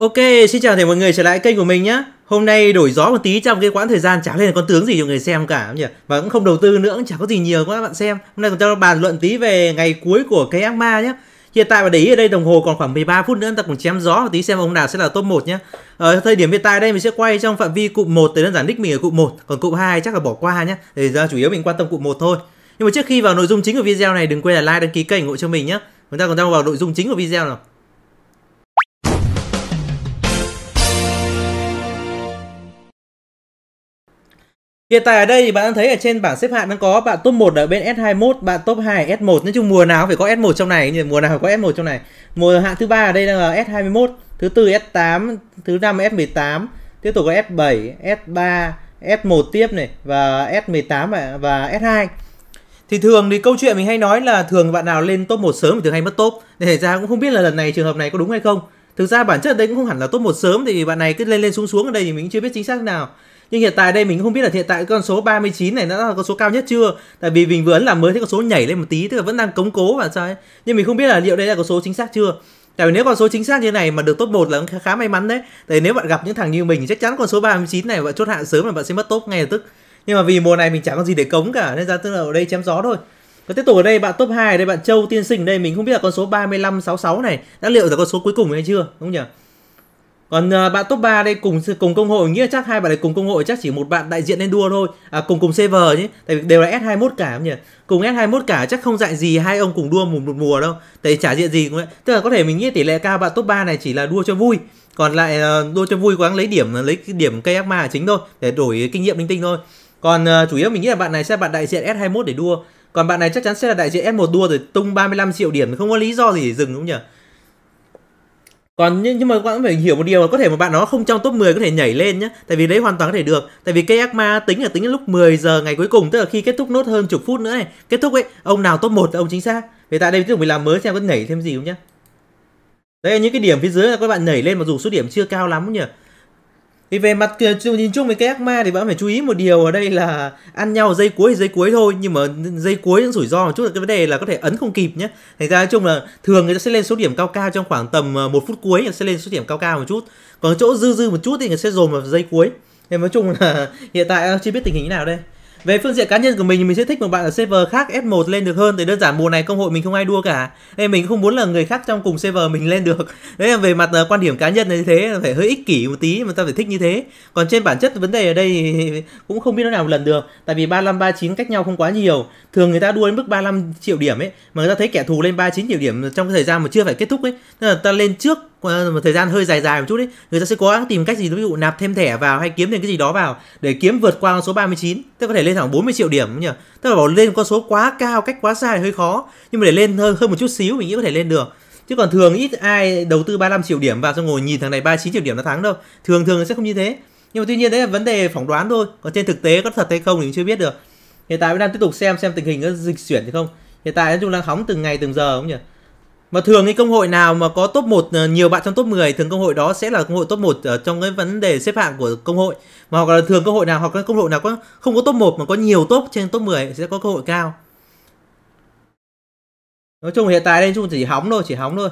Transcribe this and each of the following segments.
Ok, xin chào thể mọi người trở lại kênh của mình nhé Hôm nay đổi gió một tí trong cái quãng thời gian chả lên con tướng gì cho người xem cả nhỉ Và cũng không đầu tư nữa, cũng chả có gì nhiều các bạn xem Hôm nay chúng ta bàn luận tí về ngày cuối của cái ác ma nhé Hiện tại mà để ý ở đây đồng hồ còn khoảng 13 phút nữa ta cùng chém gió một tí xem ông nào sẽ là top 1 nhé Ở thời điểm hiện tại đây mình sẽ quay trong phạm vi cụm 1 để đơn giản nick mình ở cụm 1 Còn cụm 2 chắc là bỏ qua nhé Để ra chủ yếu mình quan tâm cụm 1 thôi Nhưng mà trước khi vào nội dung chính của video này đừng quên là like đăng ký kênh ủng hộ cho mình nhé Chúng ta còn đang vào nội dung chính của video nào Hiện tại ở đây thì bạn đang thấy ở trên bảng xếp hạng đang có bạn top 1 ở bên S21, bạn top 2 S1. Nói chung mùa nào phải có S1 trong này mùa nào phải có S1 trong này. Mùa hạng thứ ba ở đây là S21, thứ tư S8, thứ năm S18, tiếp tục có S7, S3, S1 tiếp này và S18 và, và S2. Thì thường thì câu chuyện mình hay nói là thường bạn nào lên top 1 sớm thì thường hay mất top. Để ra cũng không biết là lần này trường hợp này có đúng hay không. Thực ra bản chất ở đây cũng không hẳn là top 1 sớm thì bạn này cứ lên lên xuống xuống ở đây thì mình chưa biết chính xác nào nhưng hiện tại đây mình không biết là hiện tại con số 39 này nó là con số cao nhất chưa tại vì mình vừa ấn làm mới thấy con số nhảy lên một tí tức là vẫn đang cống cố và sao ấy nhưng mình không biết là liệu đây là con số chính xác chưa Tại vì nếu con số chính xác như này mà được top 1 là khá may mắn đấy. Tại nếu bạn gặp những thằng như mình chắc chắn con số 39 này bạn chốt hạn sớm là bạn sẽ mất top ngay lập tức. Nhưng mà vì mùa này mình chẳng có gì để cống cả nên ra tức là ở đây chém gió thôi. Và tiếp tục ở đây bạn top 2 ở đây bạn Châu Tiên Sinh đây mình không biết là con số 3566 này đã liệu là con số cuối cùng hay chưa, đúng không nhỉ? còn uh, bạn top 3 đây cùng cùng công hội nghĩa chắc hai bạn này cùng công hội chắc chỉ một bạn đại diện lên đua thôi à, cùng cùng server nhé tại vì đều là S21 cả nhỉ cùng S21 cả chắc không dạy gì hai ông cùng đua một, một mùa đâu tại chả diện gì cũng vậy tức là có thể mình nghĩ tỷ lệ cao bạn top 3 này chỉ là đua cho vui còn lại uh, đua cho vui quáng lấy điểm à, lấy điểm cây ác ma chính thôi để đổi kinh nghiệm linh tinh thôi còn uh, chủ yếu mình nghĩ là bạn này sẽ là bạn đại diện S21 để đua còn bạn này chắc chắn sẽ là đại diện S1 đua rồi tung 35 triệu điểm không có lý do gì để dừng đúng không nhỉ còn nhưng, nhưng mà các bạn phải hiểu một điều là có thể một bạn nó không trong top 10 có thể nhảy lên nhé tại vì đấy hoàn toàn có thể được tại vì cây ác ma tính là tính lúc 10 giờ ngày cuối cùng tức là khi kết thúc nốt hơn chục phút nữa này kết thúc ấy ông nào top 1 là ông chính xác vậy tại đây tiếp tục mình làm mới xem có nhảy thêm gì không nhá đây là những cái điểm phía dưới là các bạn nhảy lên mặc dù số điểm chưa cao lắm nhỉ vì về mặt nhìn chung với cái ác ma thì bạn phải chú ý một điều ở đây là ăn nhau ở dây cuối thì dây cuối thôi nhưng mà dây cuối những rủi ro một chút là cái vấn đề là có thể ấn không kịp nhé. Thành ra nói chung là thường người ta sẽ lên số điểm cao cao trong khoảng tầm ờ, một phút cuối người sẽ lên số điểm cao cao một chút. Còn chỗ dư dư một chút thì người sẽ dồn vào dây cuối. Nên nói chung là hiện tại chưa biết tình hình thế nào đây. Về phương diện cá nhân của mình mình sẽ thích một bạn ở server khác F1 lên được hơn tại đơn giản mùa này công hội mình không ai đua cả. Nên mình không muốn là người khác trong cùng server mình lên được. Đấy là về mặt ờ, quan điểm cá nhân như thế phải hơi ích kỷ một tí mà ta phải thích như thế. Còn trên bản chất vấn đề ở đây cũng không biết nó nào một lần được tại vì 35 39 cách nhau không quá nhiều. Thường người ta đua đến mức 35 triệu điểm ấy mà người ta thấy kẻ thù lên 39 triệu điểm trong cái thời gian mà chưa phải kết thúc ấy, nên là ta lên trước Ờ, một thời gian hơi dài dài một chút ấy người ta sẽ cố gắng tìm cách gì ví dụ nạp thêm thẻ vào hay kiếm thêm cái gì đó vào để kiếm vượt qua con số 39 tức có thể lên thẳng 40 triệu điểm nhỉ tức là bảo lên con số quá cao cách quá xa thì hơi khó nhưng mà để lên hơn hơn một chút xíu mình nghĩ có thể lên được chứ còn thường ít ai đầu tư 35 triệu điểm vào xong ngồi nhìn thằng này 39 triệu điểm nó thắng đâu thường thường sẽ không như thế nhưng mà tuy nhiên đấy là vấn đề phỏng đoán thôi còn trên thực tế có thật hay không thì mình chưa biết được hiện tại vẫn đang tiếp tục xem xem tình hình có dịch chuyển thì không hiện tại nói chung đang hóng từng ngày từng giờ không nhỉ mà thường cái công hội nào mà có top 1 ờ, nhiều bạn trong top 10 thường công hội đó sẽ là công hội top 1 ở ờ, trong cái vấn đề xếp hạng của công hội. Mà hoặc là thường công hội nào hoặc là công hội nào có không có top 1 mà có nhiều top trên top 10 sẽ có cơ hội cao. Nói chung hiện tại đây chung chỉ hóng thôi, chỉ hóng thôi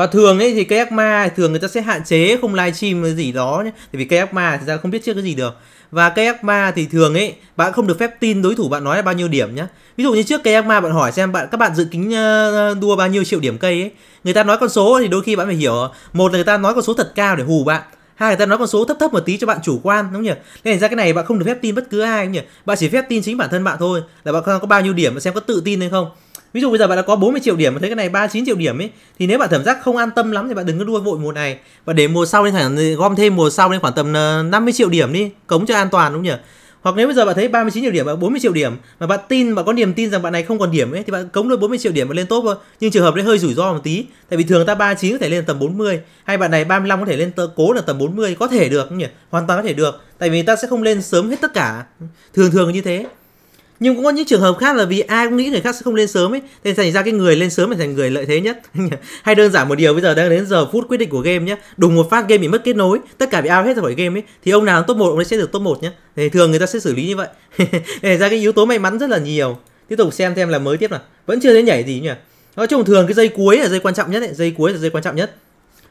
và thường ấy thì kayak ma thường người ta sẽ hạn chế không livestream cái gì đó nhé tại vì kayak ma thì ra không biết trước cái gì được và kayak ma thì thường ấy bạn không được phép tin đối thủ bạn nói là bao nhiêu điểm nhá ví dụ như trước kayak ma bạn hỏi xem bạn các bạn dự kính ờ, ờ, đua bao nhiêu triệu điểm cây ấy người ta nói con số thì đôi khi bạn phải hiểu một là người ta nói con số thật cao để hù bạn hai người ta nói con số thấp thấp một tí cho bạn chủ quan đúng không nhỉ nên ra cái này bạn không được phép tin bất cứ ai đúng không nhỉ bạn chỉ phép tin chính bản thân bạn thôi là bạn có bao nhiêu điểm và xem có tự tin hay không ví dụ bây giờ bạn đã có 40 triệu điểm mà thấy cái này 39 triệu điểm ấy thì nếu bạn cảm giác không an tâm lắm thì bạn đừng có đua vội mùa này và để mùa sau lên thẳng gom thêm mùa sau lên khoảng tầm 50 ờ, triệu điểm đi cống cho an toàn đúng không nhỉ hoặc nếu bây giờ bạn thấy 39 triệu điểm và 40 triệu điểm mà bạn tin mà có niềm tin rằng bạn này không còn điểm ấy thì bạn cống được 40 triệu điểm và lên top thôi nhưng trường hợp đấy hơi rủi ro một tí tại vì thường ta 39 có thể lên tầm 40 hay bạn này 35 có thể lên tờ cố là tầm 40 có thể được không nhỉ hoàn toàn có thể được tại vì ta sẽ không lên sớm hết tất cả thường thường như thế nhưng cũng có những trường hợp khác là vì ai cũng nghĩ người khác sẽ không lên sớm ấy nên thành ra cái người lên sớm là thành người lợi thế nhất hay đơn giản một điều bây giờ đang đến giờ phút quyết định của game nhé đùng một phát game bị mất kết nối tất cả bị out hết ra khỏi game ấy thì ông nào top một ông ấy sẽ được top một nhé thì thường người ta sẽ xử lý như vậy để ra cái yếu tố may mắn rất là nhiều tiếp tục xem xem là mới tiếp nào vẫn chưa đến nhảy gì nhỉ nói chung thường cái dây cuối là dây quan trọng nhất ấy. dây cuối là dây quan trọng nhất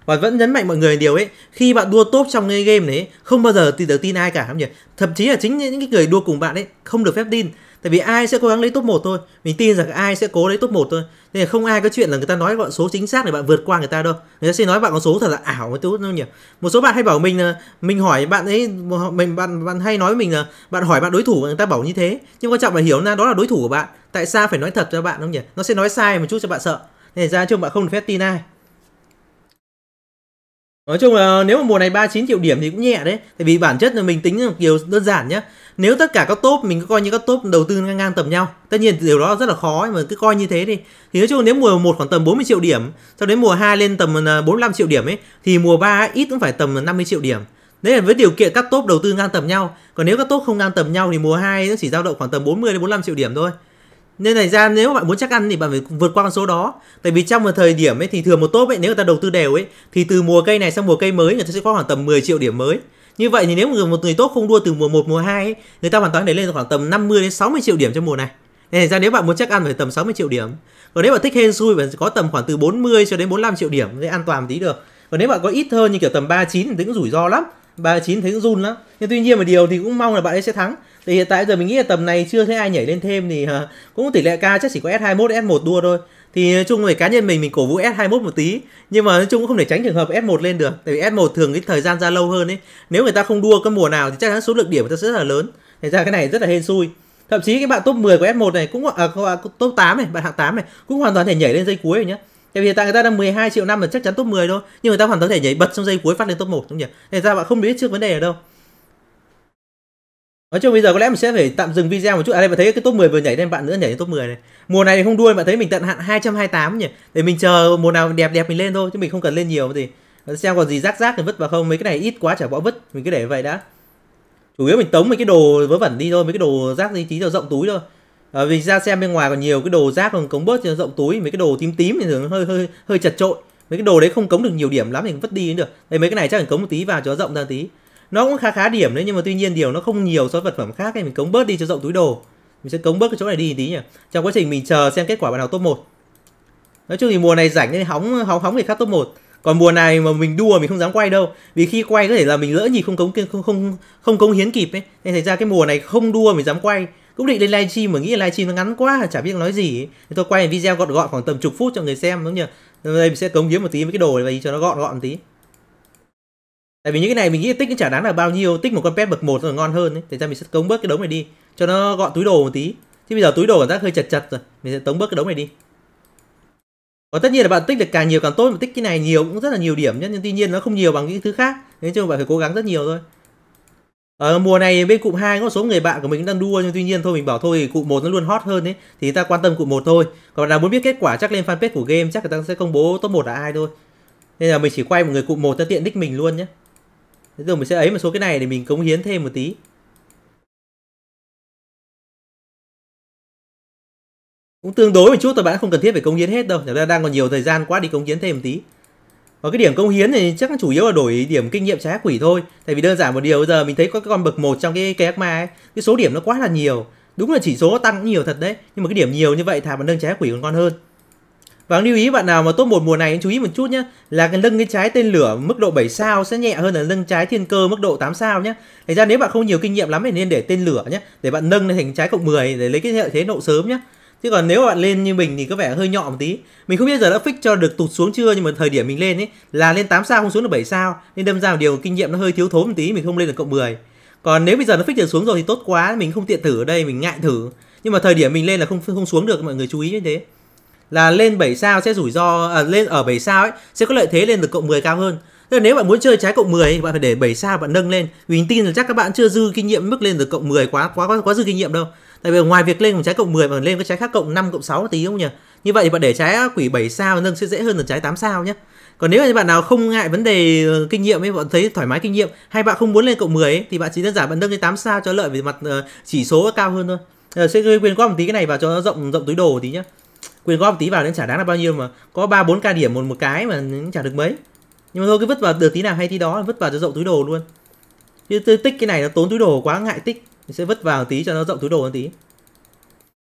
và vẫn nhấn mạnh mọi người điều ấy khi bạn đua tốt trong cái game này không bao giờ tin được tin ai cả không nhỉ thậm chí là chính những cái người đua cùng bạn ấy không được phép tin tại vì ai sẽ cố gắng lấy top 1 thôi mình tin rằng ai sẽ cố lấy top 1 thôi nên là không ai có chuyện là người ta nói bạn số chính xác để bạn vượt qua người ta đâu người ta sẽ nói bạn có số thật là ảo cái tốt đâu nhỉ một số bạn hay bảo mình là mình hỏi bạn ấy mình bạn bạn hay nói với mình là bạn hỏi bạn đối thủ người ta bảo như thế nhưng quan trọng là hiểu ra đó là đối thủ của bạn tại sao phải nói thật cho bạn không nhỉ nó sẽ nói sai một chút cho bạn sợ nên ra chung bạn không được phép tin ai Nói chung là nếu mà mùa này 39 triệu điểm thì cũng nhẹ đấy Tại vì bản chất là mình tính một điều đơn giản nhá nếu tất cả các top mình cứ coi như các top đầu tư ngang ngang tầm nhau tất nhiên điều đó rất là khó mà cứ coi như thế đi thì nói chung nếu mùa 1 khoảng tầm 40 triệu điểm sau đến mùa 2 lên tầm 45 à, triệu điểm ấy thì mùa 3 ít cũng phải tầm 50 triệu điểm đấy là với điều kiện các top đầu tư ngang tầm nhau còn nếu các top không ngang tầm nhau thì mùa 2 nó chỉ dao động khoảng tầm 40 đến 45 triệu điểm thôi nên này ra nếu bạn muốn chắc ăn thì bạn phải vượt qua con số đó tại vì trong một thời điểm ấy thì thường một top ấy nếu người ta đầu tư đều ấy thì từ mùa cây này sang mùa cây mới người ta sẽ có khoảng tầm 10 triệu điểm mới như vậy thì nếu một người tốt không đua từ mùa 1 mùa 2 ấy, người ta hoàn toàn để lên khoảng tầm 50 đến 60 triệu điểm cho mùa này. Nên ra nếu bạn muốn chắc ăn phải tầm 60 triệu điểm. Còn nếu bạn thích hên xui bạn có tầm khoảng từ 40 cho đến 45 triệu điểm để an toàn tí được. Còn nếu bạn có ít hơn như kiểu tầm 39 thì cũng rủi ro lắm. 39 thấy cũng run lắm. Nhưng tuy nhiên mà điều thì cũng mong là bạn ấy sẽ thắng. Thì hiện tại giờ mình nghĩ là tầm này chưa thấy ai nhảy lên thêm thì cũng tỷ lệ ca chắc chỉ có S21, S1 đua thôi thì nói chung về cá nhân mình mình cổ vũ S21 một tí nhưng mà nói chung cũng không thể tránh trường hợp S1 lên được tại vì S1 thường cái thời gian ra lâu hơn ấy nếu người ta không đua cái mùa nào thì chắc chắn số lượng điểm của ta sẽ rất là lớn thành ra cái này rất là hên xui thậm chí cái bạn top 10 của S 1 này cũng à, top 8 này bạn hạng 8 này cũng hoàn toàn thể nhảy lên dây cuối rồi nhá tại vì hiện tại người ta đang 12 triệu năm là chắc chắn top 10 thôi nhưng người ta hoàn toàn thể nhảy bật trong dây cuối phát lên top 1 đúng không nhỉ thành ra bạn không biết trước vấn đề ở đâu Nói chung bây giờ có lẽ mình sẽ phải tạm dừng video một chút. À đây bạn thấy cái top 10 vừa nhảy lên bạn nữa nhảy lên top 10 này. Mùa này thì không đuôi bạn thấy mình tận hạn 228 nhỉ. Để mình chờ mùa nào đẹp đẹp mình lên thôi chứ mình không cần lên nhiều gì. Xem còn gì rác rác thì vứt vào không. Mấy cái này ít quá chả bỏ vứt, mình cứ để vậy đã. Chủ yếu mình tống mấy cái đồ vớ vẩn đi thôi, mấy cái đồ rác gì tí cho rộng túi thôi. À, vì ra xem bên ngoài còn nhiều cái đồ rác còn cống bớt cho rộng túi, mấy cái đồ tím tím thì thường hơi hơi hơi chật trội. Mấy cái đồ đấy không cống được nhiều điểm lắm thì vứt đi cũng được. Đây mấy cái này chắc phải cống một tí vào cho rộng ra tí nó cũng khá khá điểm đấy nhưng mà tuy nhiên điều nó không nhiều so với vật phẩm khác thì mình cống bớt đi cho rộng túi đồ mình sẽ cống bớt cái chỗ này đi tí nhỉ trong quá trình mình chờ xem kết quả bạn nào top 1 nói chung thì mùa này rảnh nên hóng hóng hóng người khác top 1 còn mùa này mà mình đua mình không dám quay đâu vì khi quay có thể là mình lỡ nhịp không cống không không không cống hiến kịp ấy nên thành ra cái mùa này không đua mình dám quay cũng định lên livestream mà nghĩ livestream nó ngắn quá chả biết nói gì thì tôi quay video gọn gọn khoảng tầm chục phút cho người xem đúng không nhỉ đây mình sẽ cống hiến một tí với cái đồ này cho nó gọn gọn một tí tại vì những cái này mình nghĩ tích cũng chả đáng là bao nhiêu tích một con pet bậc một rồi ngon hơn ấy. thế ra mình sẽ cống bớt cái đống này đi cho nó gọn túi đồ một tí chứ bây giờ túi đồ của giác hơi chật chật rồi mình sẽ tống bớt cái đống này đi và tất nhiên là bạn tích được càng nhiều càng tốt mà tích cái này nhiều cũng rất là nhiều điểm nhé nhưng tuy nhiên nó không nhiều bằng những thứ khác nên cho bạn phải cố gắng rất nhiều thôi Ờ, mùa này bên cụm 2 có số người bạn của mình đang đua nhưng tuy nhiên thôi mình bảo thôi cụm 1 nó luôn hot hơn ấy thì ta quan tâm cụm 1 thôi. Còn nào muốn biết kết quả chắc lên fanpage của game chắc người ta sẽ công bố top 1 là ai thôi. Nên là mình chỉ quay một người cụm 1 cho tiện đích mình luôn nhé thế rồi mình sẽ ấy một số cái này để mình cống hiến thêm một tí cũng tương đối một chút thôi bạn không cần thiết phải cống hiến hết đâu chúng ta đang còn nhiều thời gian quá đi cống hiến thêm một tí và cái điểm cống hiến thì chắc chủ yếu là đổi điểm kinh nghiệm trái quỷ thôi tại vì đơn giản một điều bây giờ mình thấy có cái con bậc một trong cái cây ma ấy cái số điểm nó quá là nhiều đúng là chỉ số tăng nhiều thật đấy nhưng mà cái điểm nhiều như vậy thà mà đơn trái quỷ còn ngon hơn và vâng, lưu ý bạn nào mà top một mùa này chú ý một chút nhé Là cái lưng cái trái tên lửa mức độ 7 sao sẽ nhẹ hơn là nâng trái thiên cơ mức độ 8 sao nhé Thành ra nếu bạn không nhiều kinh nghiệm lắm thì nên để tên lửa nhé Để bạn nâng lên thành trái cộng 10 để lấy cái hệ thế nộ sớm nhé Chứ còn nếu bạn lên như mình thì có vẻ hơi nhọ một tí Mình không biết giờ đã fix cho được tụt xuống chưa Nhưng mà thời điểm mình lên ấy là lên 8 sao không xuống được 7 sao Nên đâm ra một điều kinh nghiệm nó hơi thiếu thốn một tí Mình không lên được cộng 10 Còn nếu bây giờ nó fix được xuống rồi thì tốt quá Mình không tiện thử ở đây mình ngại thử Nhưng mà thời điểm mình lên là không không xuống được mọi người chú ý như thế là lên 7 sao sẽ rủi ro à, lên ở 7 sao ấy sẽ có lợi thế lên được cộng 10 cao hơn. Tức nếu bạn muốn chơi trái cộng 10 thì bạn phải để 7 sao bạn nâng lên. Mình tin là chắc các bạn chưa dư kinh nghiệm mức lên được cộng 10 quá quá quá, quá dư kinh nghiệm đâu. Tại vì ngoài việc lên một trái cộng 10 mà lên cái trái khác cộng 5 cộng 6 tí không nhỉ? Như vậy thì bạn để trái quỷ 7 sao nâng sẽ dễ hơn là trái 8 sao nhé. Còn nếu như bạn nào không ngại vấn đề kinh nghiệm ấy, bạn thấy thoải mái kinh nghiệm hay bạn không muốn lên cộng 10 ấy, thì bạn chỉ đơn giản bạn nâng lên 8 sao cho lợi về mặt chỉ số cao hơn thôi. Sẽ quên qua một tí cái này vào cho nó rộng rộng túi đồ tí nhé quyền góp tí vào nên chả đáng là bao nhiêu mà có ba bốn ca điểm một một cái mà cũng chả được mấy nhưng mà thôi cứ vứt vào được tí nào hay tí đó vứt vào cho rộng túi đồ luôn chứ tích cái này nó tốn túi đồ quá ngại tích mình sẽ vứt vào tí cho nó rộng túi đồ một tí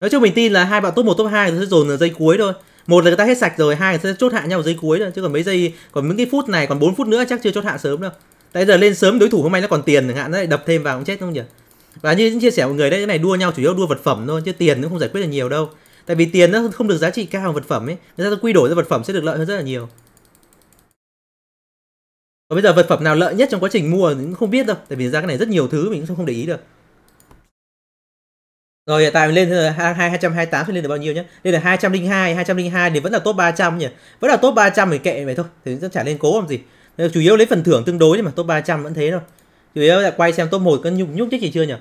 nói chung mình tin là hai bạn top một top hai sẽ dồn ở dây cuối thôi một là người ta hết sạch rồi hai là sẽ chốt hạ nhau ở dây cuối thôi chứ còn mấy giây còn những cái phút này còn 4 phút nữa chắc chưa chốt hạ sớm đâu tại giờ lên sớm đối thủ hôm nay nó còn tiền chẳng hạn nó lại đập thêm vào cũng chết không nhỉ và như chia sẻ mọi người đấy cái này đua nhau chủ yếu đua vật phẩm thôi chứ tiền nó không giải quyết được nhiều đâu tại vì tiền nó không được giá trị cao vật phẩm ấy người ta quy đổi ra vật phẩm sẽ được lợi hơn rất là nhiều và bây giờ vật phẩm nào lợi nhất trong quá trình mua mình cũng không biết đâu tại vì ra cái này rất nhiều thứ mình cũng không để ý được rồi hiện tại mình lên là ờ, 228 thì lên được bao nhiêu nhá? Lên được hai hai hai trăm linh trăm linh hai thì vẫn là top 300 nhỉ. Vẫn là top 300 thì kệ vậy thôi, thì nó chả lên cố làm gì. chủ yếu lấy phần thưởng tương đối nhưng mà top 300 vẫn thế thôi. Chủ yếu là quay xem top 1 có nhúc nhúc chứ gì chưa nhỉ?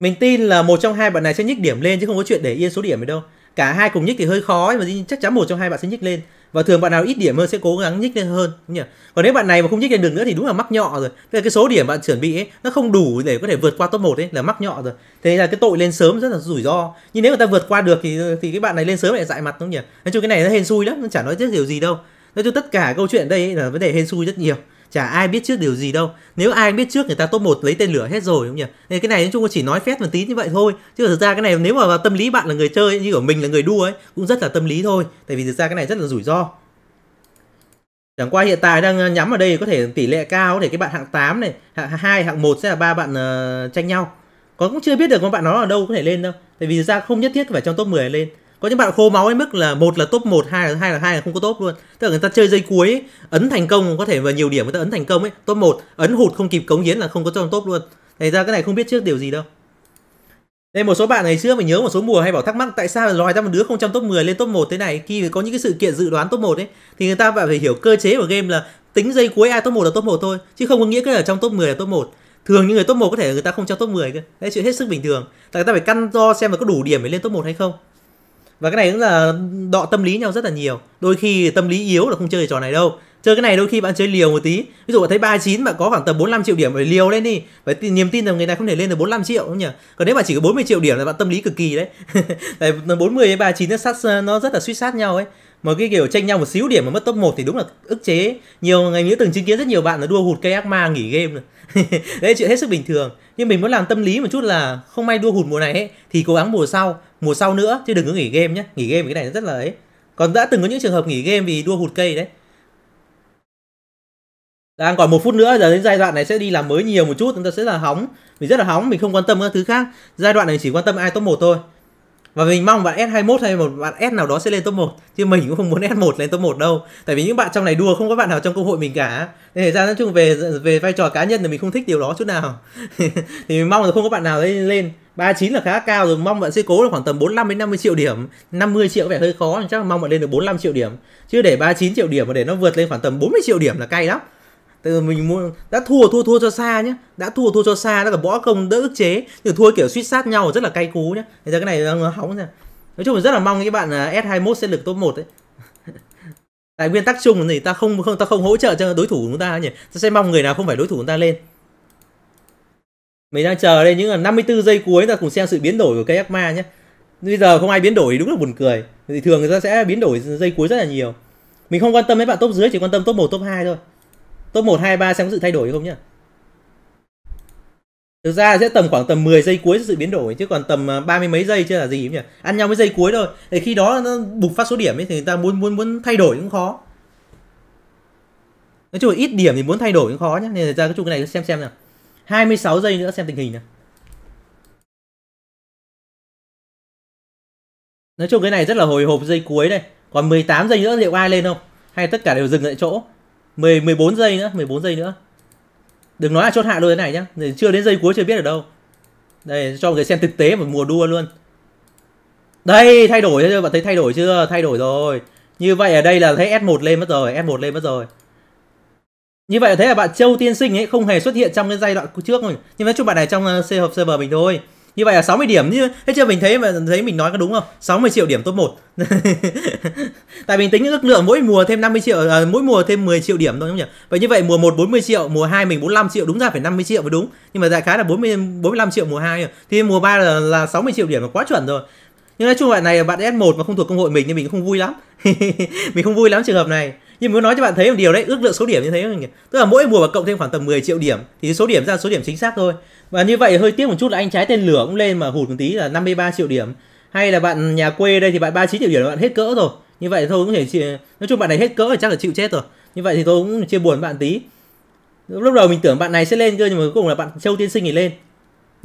Mình tin là một trong hai bạn này sẽ nhích điểm lên chứ không có chuyện để yên số điểm gì đâu. Cả hai cùng nhích thì hơi khó nhưng mà chắc chắn một trong hai bạn sẽ nhích lên. Và thường bạn nào ít điểm hơn sẽ cố gắng nhích lên hơn, đúng nhỉ? Còn nếu bạn này mà không nhích lên được nữa thì đúng là mắc nhọ rồi. Tức là cái số điểm bạn chuẩn bị ấy, nó không đủ để có thể vượt qua top 1 ấy là mắc nhọ rồi. Thế là cái tội lên sớm rất là rủi ro. Nhưng nếu người ta vượt qua được thì thì cái bạn này lên sớm lại dại mặt đúng nhỉ? Nói chung cái này nó hên xui lắm, nó chả nói rất điều gì đâu. Nói chung tất cả câu chuyện đây là vấn đề hên xui rất nhiều chả ai biết trước điều gì đâu nếu ai biết trước người ta top một lấy tên lửa hết rồi không nhỉ nên cái này nói chung là chỉ nói phép một tí như vậy thôi chứ thực ra cái này nếu mà tâm lý bạn là người chơi như của mình là người đua ấy cũng rất là tâm lý thôi tại vì thực ra cái này rất là rủi ro Chẳng qua hiện tại đang ờ, nhắm vào đây có thể tỷ lệ cao để thể cái bạn hạng 8 này, hạng 2, hạng 1 sẽ là ba bạn uh, tranh nhau. Còn cũng chưa biết được con bạn nó ở đâu có thể lên đâu. Tại vì thực ra không nhất thiết phải trong top 10 lên có những bạn khô máu đến mức là một là top 1, hai là hai là hai là không có top luôn tức là người ta chơi dây cuối ấy, ấn thành công có thể vào nhiều điểm người ta ấn thành công ấy top 1, ấn hụt không kịp cống hiến là không có trong top luôn thành ra cái này không biết trước điều gì đâu đây một số bạn ngày xưa mình nhớ một số mùa hay bảo thắc mắc tại sao loài ra một đứa không trong top 10 lên top 1 thế này khi có những cái sự kiện dự đoán top 1 ấy thì người ta phải hiểu cơ chế của game là tính dây cuối ai top 1 là top 1 thôi chứ không có nghĩa cái là trong top 10 là top 1 thường những người top 1 có thể người ta không trong top 10 cơ đấy chuyện hết sức bình thường tại người ta phải căn do xem là có đủ điểm để lên top 1 hay không và cái này cũng là đọ tâm lý nhau rất là nhiều đôi khi tâm lý yếu là không chơi trò này đâu chơi cái này đôi khi bạn chơi liều một tí ví dụ bạn thấy 39 bạn có khoảng tầm 45 triệu điểm phải liều lên đi phải t- niềm tin rằng người này không thể lên được 45 triệu đúng nhỉ còn nếu mà chỉ có 40 triệu điểm là bạn tâm lý cực kỳ đấy 40 với 39 nó sát nó rất là suy sát nhau ấy mà cái kiểu tranh nhau một xíu điểm mà mất top 1 thì đúng là ức chế nhiều ngày nhớ từng chứng kiến rất nhiều bạn là đua hụt cây ác ma nghỉ game rồi đấy chuyện hết sức bình thường nhưng mình muốn làm tâm lý một chút là không may đua hụt mùa này ấy, thì cố gắng mùa sau mùa sau nữa chứ đừng có nghỉ game nhé nghỉ game cái này rất là ấy còn đã từng có những trường hợp nghỉ game vì đua hụt cây đấy đang còn một phút nữa giờ đến giai đoạn này sẽ đi làm mới nhiều một chút chúng ta sẽ là hóng mình rất là hóng mình không quan tâm các thứ khác giai đoạn này chỉ quan tâm ai top một thôi và mình mong bạn S21 hay một bạn S nào đó sẽ lên top 1 chứ mình cũng không muốn S1 lên top 1 đâu tại vì những bạn trong này đua không có bạn nào trong công hội mình cả nên ra nói chung về về vai trò cá nhân thì mình không thích điều đó chút nào thì mình mong là không có bạn nào lên lên 39 là khá cao rồi mong bạn sẽ cố được khoảng tầm 45 đến 50 triệu điểm 50 triệu có vẻ hơi khó chắc là mong bạn lên được 45 triệu điểm chứ để 39 triệu điểm mà để nó vượt lên khoảng tầm 40 triệu điểm là cay lắm Tại vì mình mua đã thua thua thua cho xa nhá, đã thua thua cho xa đã là bỏ công đỡ ức chế, thì thua kiểu suýt sát nhau rất là cay cú nhá. bây giờ cái này nó hóng nha Nói chung là rất là mong các bạn à, S21 sẽ được top 1 đấy. Tại nguyên tắc chung thì ta không không ta không hỗ trợ cho đối thủ của chúng ta nhỉ. Ta sẽ mong người nào không phải đối thủ của chúng ta lên. Mình đang chờ đây những 54 giây cuối ta cùng xem sự biến đổi của cây ác ma nhé. Bây giờ không ai biến đổi thì đúng là buồn cười. Thì thường người ta sẽ biến đổi giây cuối rất là nhiều. Mình không quan tâm mấy bạn top dưới chỉ quan tâm top 1, top 2 thôi top 1, 2, 3 xem có sự thay đổi không nhá. Thực ra sẽ tầm khoảng tầm 10 giây cuối sự biến đổi chứ còn tầm à, ba mươi mấy giây chưa là gì nhỉ? Ăn nhau mấy giây cuối thôi. Để khi đó nó bục phát số điểm ấy thì người ta muốn muốn muốn thay đổi cũng khó. Nói chung là ít điểm thì muốn thay đổi cũng khó nhá. Nên ta cái chung cái này xem xem nào. 26 giây nữa xem tình hình nào. Nói chung cái này rất là hồi hộp giây cuối đây. Còn 18 giây nữa liệu ai lên không? Hay tất cả đều dừng lại chỗ? 14 giây nữa, 14 giây nữa. Đừng nói là chốt hạ luôn thế này nhá, chưa đến giây cuối chưa biết ở đâu. Đây, cho người xem thực tế một mùa đua luôn. Đây, thay đổi chưa? Bạn thấy thay đổi chưa? Thay đổi rồi. Như vậy ở đây là thấy S1 lên mất rồi, S1 lên mất rồi. Như vậy thấy là bạn Châu Tiên Sinh ấy không hề xuất hiện trong cái giai đoạn trước rồi. Nhưng mà chúc bạn này trong C ờ, hợp server mình thôi như vậy là 60 điểm như thế chưa mình thấy mà thấy mình nói có đúng không 60 triệu điểm top 1 tại mình tính ước lượng mỗi mùa thêm 50 triệu à, mỗi mùa thêm 10 triệu điểm thôi không nhỉ vậy như vậy mùa 1 40 triệu mùa 2 mình 45 triệu đúng ra phải 50 triệu mới đúng nhưng mà đại khái là 40 45 triệu mùa 2 thì mùa 3 là, là 60 triệu điểm là quá chuẩn rồi nhưng nói chung bạn này bạn S1 mà không thuộc công hội mình nên mình cũng không vui lắm mình không vui lắm trường hợp này nhưng muốn nói cho bạn thấy một điều đấy ước lượng số điểm như thế tức là mỗi mùa bạn cộng thêm khoảng tầm 10 triệu điểm thì số điểm ra số điểm chính xác thôi và như vậy hơi tiếc một chút là anh trái tên lửa cũng lên mà hụt một tí là 53 triệu điểm hay là bạn nhà quê đây thì bạn 39 triệu điểm là bạn hết cỡ rồi như vậy thôi cũng thể chia... nói chung bạn này hết cỡ thì chắc là chịu chết rồi như vậy thì tôi cũng chia buồn bạn tí lúc đầu mình tưởng bạn này sẽ lên cơ nhưng mà cuối cùng là bạn châu tiên sinh thì lên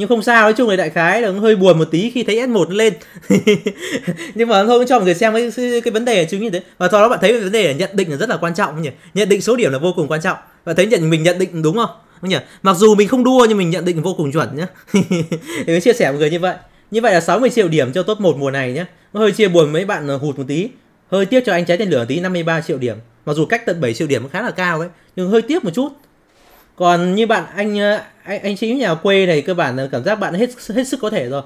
nhưng không sao nói chung là đại khái là hơi buồn một tí khi thấy S1 lên nhưng mà thôi cho mọi người xem cái, cái vấn đề chứng như thế và sau đó bạn thấy vấn đề là nhận định là rất là quan trọng nhỉ nhận định số điểm là vô cùng quan trọng bạn thấy nhận mình nhận định đúng không đúng nhỉ mặc dù mình không đua nhưng mình nhận định vô cùng chuẩn nhé để chia sẻ mọi người như vậy như vậy là 60 triệu điểm cho top 1 mùa này nhé nó hơi chia buồn mấy bạn hụt một tí hơi tiếc cho anh trái tên lửa tí 53 triệu điểm mặc dù cách tận 7 triệu điểm khá là cao đấy nhưng hơi tiếc một chút còn như bạn anh ờ, anh anh chị nhà quê này cơ bản là cảm giác bạn hết hết sức có thể rồi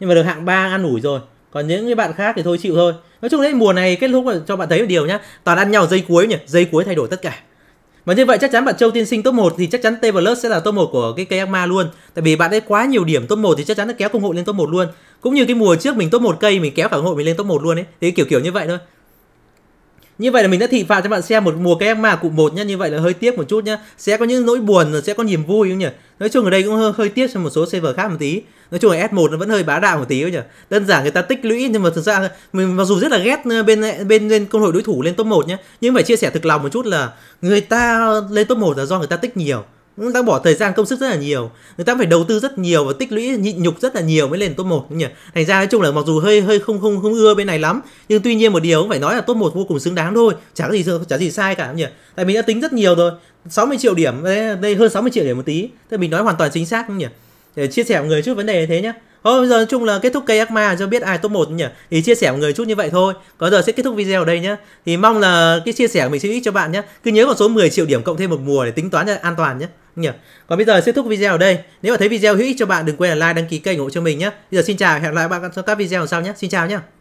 nhưng mà được hạng 3 ăn ủi rồi còn những cái bạn khác thì thôi chịu thôi nói chung đấy mùa này kết thúc cho bạn thấy một điều nhá toàn ăn nhau dây cuối nhỉ dây cuối thay đổi tất cả và như vậy chắc chắn bạn Châu Tiên Sinh top 1 thì chắc chắn T Plus sẽ là top 1 của cái cây ác ma luôn. Tại vì bạn ấy quá nhiều điểm top 1 thì chắc chắn nó kéo công hội lên top 1 luôn. Cũng như cái mùa trước mình top 1 cây mình kéo cả hội mình lên top 1 luôn ấy. Thì kiểu kiểu như vậy thôi. Như vậy là mình đã thị phạm cho bạn xem một mùa các em mà cụ một nhá, như vậy là hơi tiếc một chút nhá. Sẽ có những nỗi buồn rồi sẽ có niềm vui không nhỉ? Nói chung ở đây cũng hơi, hơi tiếc cho một số server khác một tí. Nói chung là S1 nó vẫn hơi bá đạo một tí thôi nhỉ. Đơn giản người ta tích lũy nhưng mà thực ra mình mặc dù rất là ghét ờ, bên bên bên công hội đối thủ lên top 1 nhá, nhưng phải chia sẻ thực lòng một chút là người ta lên top 1 là do người ta tích nhiều người ta bỏ thời gian công sức rất là nhiều người ta phải đầu tư rất nhiều và tích lũy nhịn nhục rất là nhiều mới lên top một nhỉ thành ra nói chung là mặc dù hơi hơi không không không ưa bên này lắm nhưng tuy nhiên một điều cũng phải nói là top một vô cùng xứng đáng thôi chẳng gì chẳng gì sai cả nhỉ tại mình đã tính rất nhiều rồi 60 triệu điểm đây hơn 60 triệu điểm một tí thế mình nói hoàn toàn chính xác không nhỉ để chia sẻ mọi người chút vấn đề như thế nhé Thôi bây giờ nói chung là kết thúc cây ác ma cho biết ai top 1 nhỉ Thì chia sẻ mọi người chút như vậy thôi Còn giờ sẽ kết thúc video ở đây nhé Thì mong là cái chia sẻ của mình sẽ ích cho bạn nhé Cứ nhớ vào số 10 triệu điểm cộng thêm một mùa để tính toán cho an toàn nhé nhỉ? Còn bây giờ kết thúc video ở đây. Nếu mà thấy video hữu ích cho bạn đừng quên là like, đăng ký kênh ủng hộ cho mình nhé. Bây giờ xin chào hẹn lại bạn trong các video sau nhé. Xin chào nhé.